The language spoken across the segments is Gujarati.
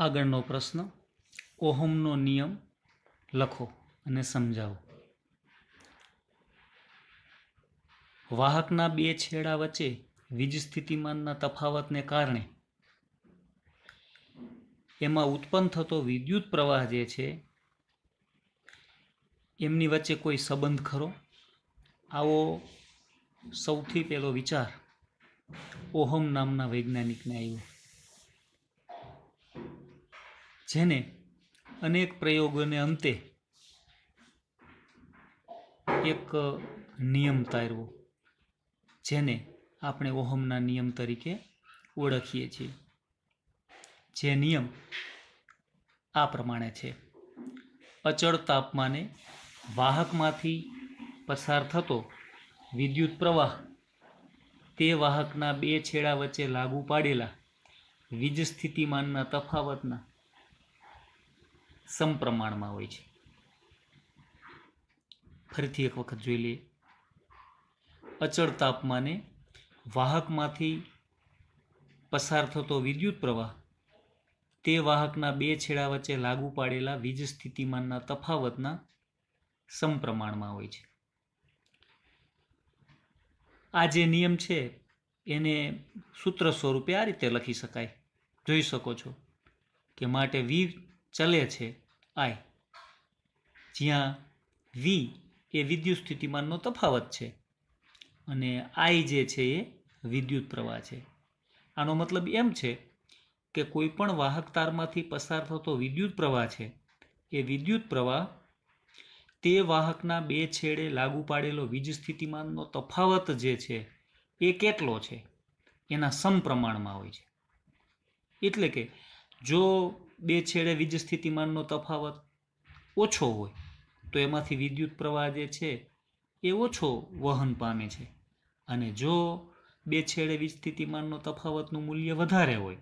આગળનો પ્રશ્ન ઓહમનો નિયમ લખો અને સમજાવો વાહકના બે છેડા વચ્ચે વીજ સ્થિતિમાનના તફાવતને કારણે એમાં ઉત્પન્ન થતો વિદ્યુત પ્રવાહ જે છે એમની વચ્ચે કોઈ સંબંધ ખરો આવો સૌથી પહેલો વિચાર ઓહમ નામના વૈજ્ઞાનિકને આવ્યો જેને અનેક પ્રયોગોને અંતે એક નિયમ તારવો જેને આપણે ઓહમના નિયમ તરીકે ઓળખીએ છીએ જે નિયમ આ પ્રમાણે છે અચળ તાપમાને વાહકમાંથી પસાર થતો વિદ્યુત પ્રવાહ તે વાહકના બે છેડા વચ્ચે લાગુ પાડેલા વીજ સ્થિતિમાનના તફાવતના સમપ્રમાણમાં હોય છે ફરીથી એક વખત જોઈ લઈએ અચળ તાપમાને વાહકમાંથી પસાર થતો વિદ્યુત પ્રવાહ તે વાહકના બે છેડા વચ્ચે લાગુ પાડેલા વીજ સ્થિતિમાનના તફાવતના સમપ્રમાણમાં હોય છે આ જે નિયમ છે એને સૂત્ર સ્વરૂપે આ રીતે લખી શકાય જોઈ શકો છો કે માટે વી ચલે છે આઈ જ્યાં વી એ વિદ્યુત સ્થિતિમાનનો તફાવત છે અને આઈ જે છે એ વિદ્યુત પ્રવાહ છે આનો મતલબ એમ છે કે કોઈપણ વાહક તારમાંથી પસાર થતો વિદ્યુત પ્રવાહ છે એ વિદ્યુત પ્રવાહ તે વાહકના બે છેડે લાગુ પાડેલો વીજ સ્થિતિમાનનો તફાવત જે છે એ કેટલો છે એના સમપ્રમાણમાં હોય છે એટલે કે જો બે છેડે વીજ સ્થિતિમાનનો તફાવત ઓછો હોય તો એમાંથી વિદ્યુત પ્રવાહ જે છે એ ઓછો વહન પામે છે અને જો બે છેડે વીજ સ્થિતિમાનનો તફાવતનું મૂલ્ય વધારે હોય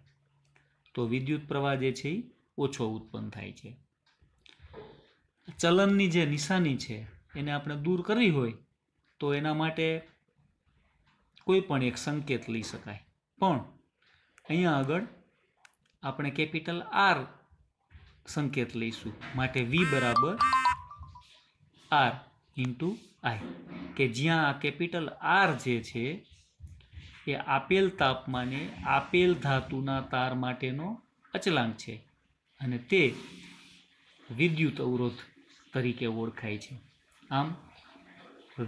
તો વિદ્યુત પ્રવાહ જે છે એ ઓછો ઉત્પન્ન થાય છે ચલનની જે નિશાની છે એને આપણે દૂર કરવી હોય તો એના માટે કોઈ પણ એક સંકેત લઈ શકાય પણ અહીંયા આગળ આપણે કેપિટલ આર સંકેત લઈશું માટે વી બરાબર આર ઇન્ટુ આઈ કે જ્યાં આ કેપિટલ આર જે છે એ આપેલ તાપમાને આપેલ ધાતુના તાર માટેનો અચલાંક છે અને તે વિદ્યુત અવરોધ તરીકે ઓળખાય છે આમ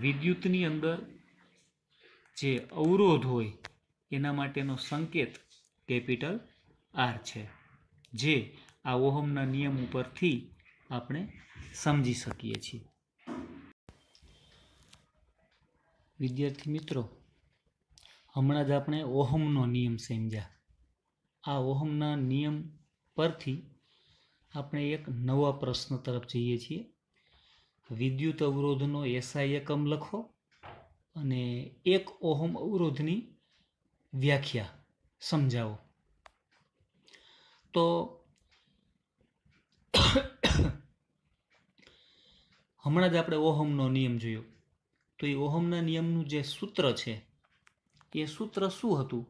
વિદ્યુતની અંદર જે અવરોધ હોય એના માટેનો સંકેત કેપિટલ આર છે જે આ ઓહમના નિયમ ઉપરથી આપણે સમજી શકીએ છીએ વિદ્યાર્થી મિત્રો હમણાં જ આપણે ઓહમનો નિયમ સમજ્યા આ ઓહમના નિયમ પરથી આપણે એક નવા પ્રશ્ન તરફ જઈએ છીએ વિદ્યુત અવરોધનો એસઆઈ એકમ લખો અને એક ઓહમ અવરોધની વ્યાખ્યા સમજાવો તો હમણાં જ આપણે ઓહમનો નિયમ જોયો તો એ ઓહમના નિયમનું જે સૂત્ર છે એ સૂત્ર શું હતું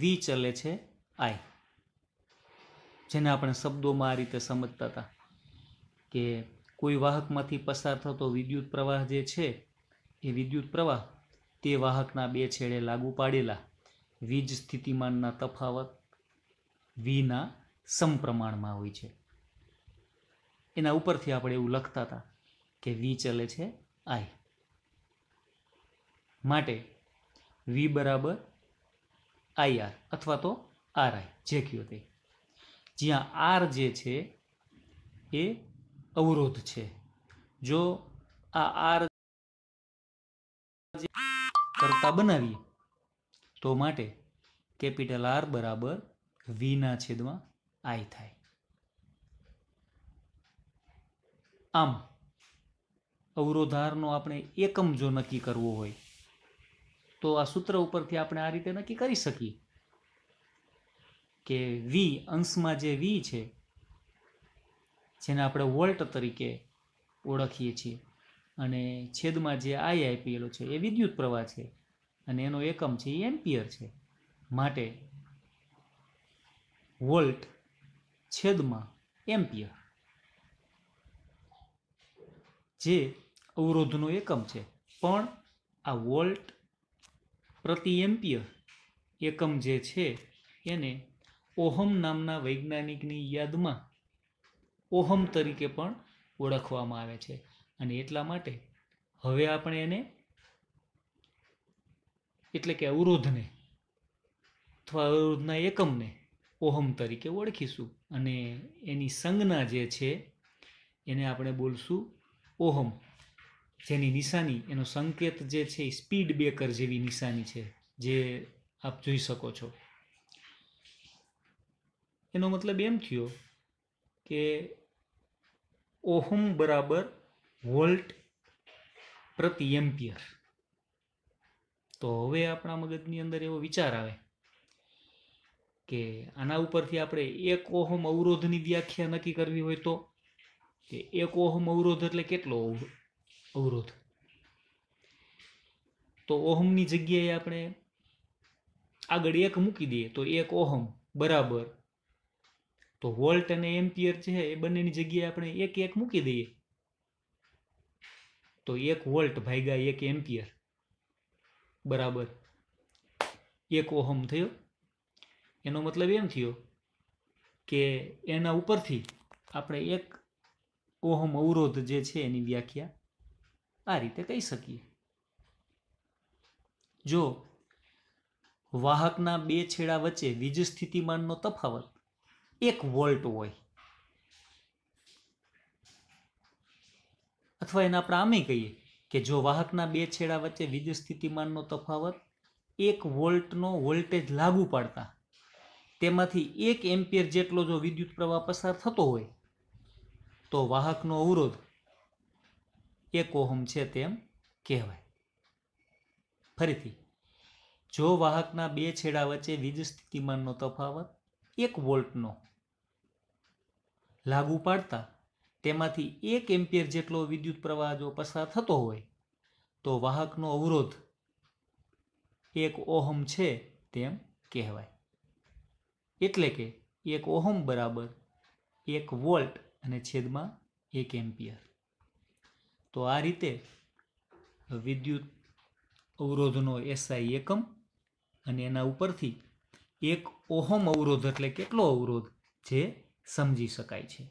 વી ચલે છે આઈ જેને આપણે શબ્દોમાં આ રીતે સમજતા હતા કે કોઈ વાહકમાંથી પસાર થતો વિદ્યુત પ્રવાહ જે છે એ વિદ્યુત પ્રવાહ તે વાહકના બે છેડે લાગુ પાડેલા વીજ સ્થિતિમાનના તફાવત વીના સમપ્રમાણમાં હોય છે એના ઉપરથી આપણે એવું લખતા હતા કે વી ચલે છે આઈ માટે વી બરાબર આઈ આર અથવા તો આર આઈ જે કયો તે જ્યાં આર જે છે એ અવરોધ છે જો આ આર કરતા બનાવીએ તો માટે કેપિટલ આર બરાબર વીના છેદમાં આઈ થાય આમ અવરોધારનો આપણે એકમ જો નક્કી કરવો હોય તો આ સૂત્ર ઉપરથી આપણે આ રીતે નક્કી કરી શકીએ કે વી અંશમાં જે વી છે જેને આપણે વોલ્ટ તરીકે ઓળખીએ છીએ અને છેદમાં જે આઈ આપેલો છે એ વિદ્યુત પ્રવાહ છે અને એનો એકમ છે એ એમ્પિયર છે માટે વોલ્ટ છેદમાં એમ્પિયર જે અવરોધનો એકમ છે પણ આ વોલ્ટ પ્રતિ એમ્પિયર એકમ જે છે એને ઓહમ નામના વૈજ્ઞાનિકની યાદમાં ઓહમ તરીકે પણ ઓળખવામાં આવે છે અને એટલા માટે હવે આપણે એને એટલે કે અવરોધને અથવા અવરોધના એકમને ઓહમ તરીકે ઓળખીશું અને એની સંજ્ઞા જે છે એને આપણે બોલશું ઓહમ જેની નિશાની એનો સંકેત જે છે એ સ્પીડ બ્રેકર જેવી નિશાની છે જે આપ જોઈ શકો છો એનો મતલબ એમ થયો કે ઓહમ બરાબર વોલ્ટ પ્રતિ એમ્પિયર તો હવે આપણા મગજની અંદર એવો વિચાર આવે કે આના ઉપરથી આપણે એક ઓહમ અવરોધની વ્યાખ્યા નક્કી કરવી હોય તો કે એક ઓહમ અવરોધ એટલે કેટલો અવરોધ તો ઓહમની જગ્યાએ આપણે આગળ એક મૂકી દઈએ તો એક ઓહમ બરાબર તો વોલ્ટ અને એમ્પિયર છે એ બંનેની જગ્યાએ આપણે એક એક મૂકી દઈએ તો એક વોલ્ટ ભાગ્યા એક એમ્પિયર બરાબર એક ઓહમ થયો એનો મતલબ એમ થયો કે એના ઉપરથી આપણે એક ઓહમ અવરોધ જે છે એની વ્યાખ્યા આ રીતે કહી શકીએ જો વાહકના બે છેડા વચ્ચે વીજ સ્થિતિમાનનો તફાવત એક વોલ્ટ હોય અથવા એને આપણે આમે કહીએ કે જો વાહકના બે છેડા વચ્ચે વીજ સ્થિતિમાનનો તફાવત એક વોલ્ટનો વોલ્ટેજ લાગુ પાડતા તેમાંથી એક એમ્પિયર જેટલો જો વિદ્યુત પ્રવાહ પસાર થતો હોય તો વાહકનો અવરોધ એક ઓહમ છે તેમ કહેવાય ફરીથી જો વાહકના બે છેડા વચ્ચે વીજ સ્થિતિમાનનો તફાવત એક વોલ્ટનો લાગુ પાડતા તેમાંથી એક એમ્પિયર જેટલો વિદ્યુત પ્રવાહ જો પસાર થતો હોય તો વાહકનો અવરોધ એક ઓહમ છે તેમ કહેવાય એટલે કે એક ઓહમ બરાબર એક વોલ્ટ અને છેદમાં એક એમ્પિયર તો આ રીતે વિદ્યુત અવરોધનો એસઆઈ એકમ અને એના ઉપરથી એક ઓહમ અવરોધ એટલે કેટલો અવરોધ જે સમજી શકાય છે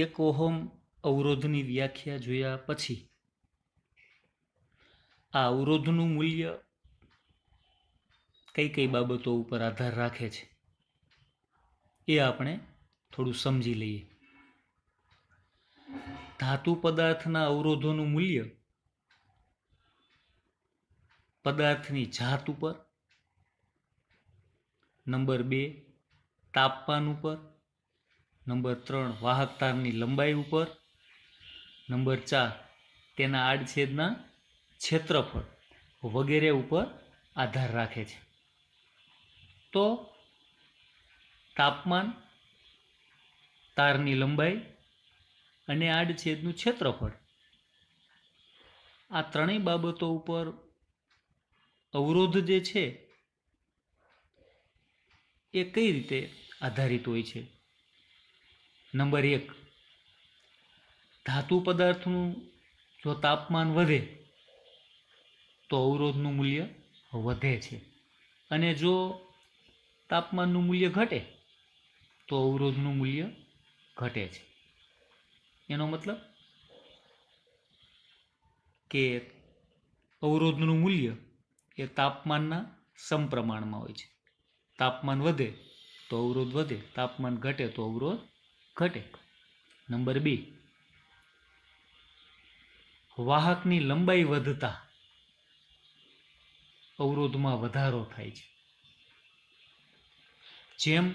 એક ઓહમ અવરોધની વ્યાખ્યા જોયા પછી આ અવરોધનું મૂલ્ય કઈ કઈ બાબતો ઉપર આધાર રાખે છે એ આપણે થોડું સમજી લઈએ ધાતુ પદાર્થના અવરોધોનું મૂલ્ય પદાર્થની જાત ઉપર નંબર બે તાપમાન ઉપર નંબર ત્રણ વાહક તારની લંબાઈ ઉપર નંબર ચાર તેના આડછેદના ક્ષેત્રફળ વગેરે ઉપર આધાર રાખે છે તો તાપમાન તારની લંબાઈ અને આડછેદનું ક્ષેત્રફળ આ ત્રણેય બાબતો ઉપર અવરોધ જે છે એ કઈ રીતે આધારિત હોય છે નંબર એક ધાતુ પદાર્થનું જો તાપમાન વધે તો અવરોધનું મૂલ્ય વધે છે અને જો તાપમાનનું મૂલ્ય ઘટે તો અવરોધનું મૂલ્ય ઘટે છે એનો મતલબ કે અવરોધનું મૂલ્ય એ તાપમાનના સમપ્રમાણમાં હોય છે તાપમાન વધે તો અવરોધ વધે તાપમાન ઘટે તો અવરોધ ઘટે નંબર બી વાહકની લંબાઈ વધતા અવરોધમાં વધારો થાય છે જેમ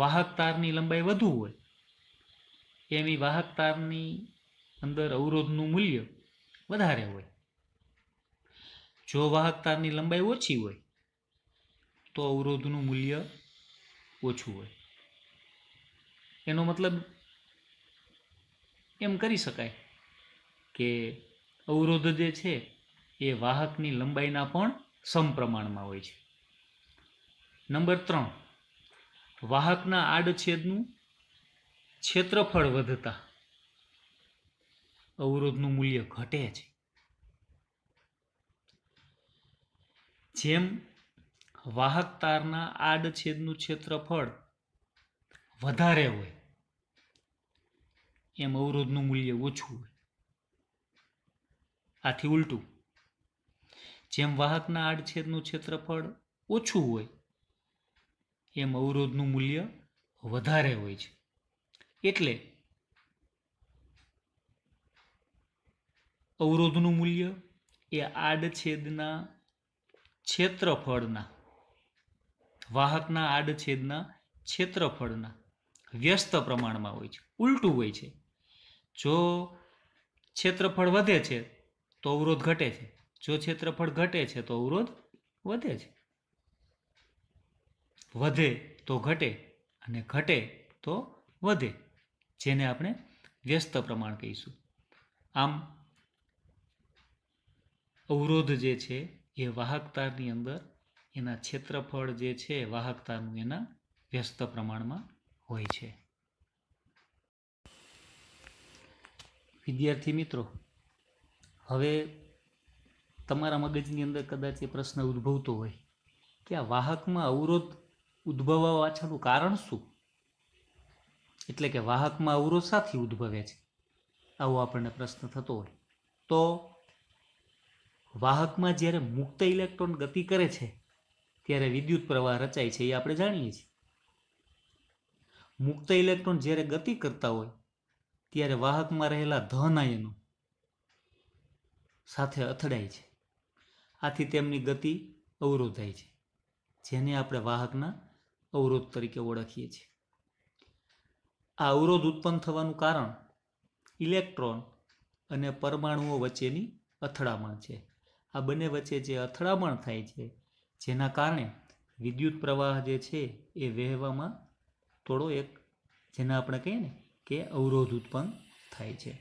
વાહક તારની લંબાઈ વધુ હોય એમ એ વાહક તારની અંદર અવરોધનું મૂલ્ય વધારે હોય જો વાહક તારની લંબાઈ ઓછી હોય તો અવરોધનું મૂલ્ય ઓછું હોય એનો મતલબ એમ કરી શકાય કે અવરોધ જે છે એ વાહકની લંબાઈના પણ સમપ્રમાણમાં હોય છે નંબર ત્રણ વાહકના આડછેદનું ક્ષેત્રફળ વધતા અવરોધનું મૂલ્ય ઘટે છે જેમ વાહક તારના આડછેદનું ક્ષેત્રફળ વધારે હોય એમ અવરોધનું મૂલ્ય ઓછું હોય આથી ઉલટું જેમ વાહકના આડછેદનું ક્ષેત્રફળ ઓછું હોય એમ અવરોધનું મૂલ્ય વધારે હોય છે એટલે અવરોધનું મૂલ્ય એ આડછેદના ક્ષેત્રફળના વાહકના આડછેદના ક્ષેત્રફળના વ્યસ્ત પ્રમાણમાં હોય છે ઉલટું હોય છે જો ક્ષેત્રફળ વધે છે તો અવરોધ ઘટે છે જો ક્ષેત્રફળ ઘટે છે તો અવરોધ વધે છે વધે તો ઘટે અને ઘટે તો વધે જેને આપણે વ્યસ્ત પ્રમાણ કહીશું આમ અવરોધ જે છે એ વાહકતારની અંદર એના ક્ષેત્રફળ જે છે વાહકતાનું એના વ્યસ્ત પ્રમાણમાં હોય છે વિદ્યાર્થી મિત્રો હવે તમારા મગજની અંદર કદાચ એ પ્રશ્ન ઉદ્ભવતો હોય કે આ વાહકમાં અવરોધ ઉદ્ભવવા પાછળનું કારણ શું એટલે કે વાહકમાં અવરો સાથી ઉદ્ભવે છે આવો આપણને પ્રશ્ન થતો હોય તો વાહકમાં જ્યારે મુક્ત ઇલેક્ટ્રોન ગતિ કરે છે ત્યારે વિદ્યુત પ્રવાહ રચાય છે એ આપણે જાણીએ છીએ મુક્ત ઇલેક્ટ્રોન જ્યારે ગતિ કરતા હોય ત્યારે વાહકમાં રહેલા ધન આયનો સાથે અથડાય છે આથી તેમની ગતિ અવરોધાય છે જેને આપણે વાહકના અવરોધ તરીકે ઓળખીએ છીએ આ અવરોધ ઉત્પન્ન થવાનું કારણ ઇલેક્ટ્રોન અને પરમાણુઓ વચ્ચેની અથડામણ છે આ બંને વચ્ચે જે અથડામણ થાય છે જેના કારણે વિદ્યુત પ્રવાહ જે છે એ વહેવામાં થોડો એક જેને આપણે કહીએ ને કે અવરોધ ઉત્પન્ન થાય છે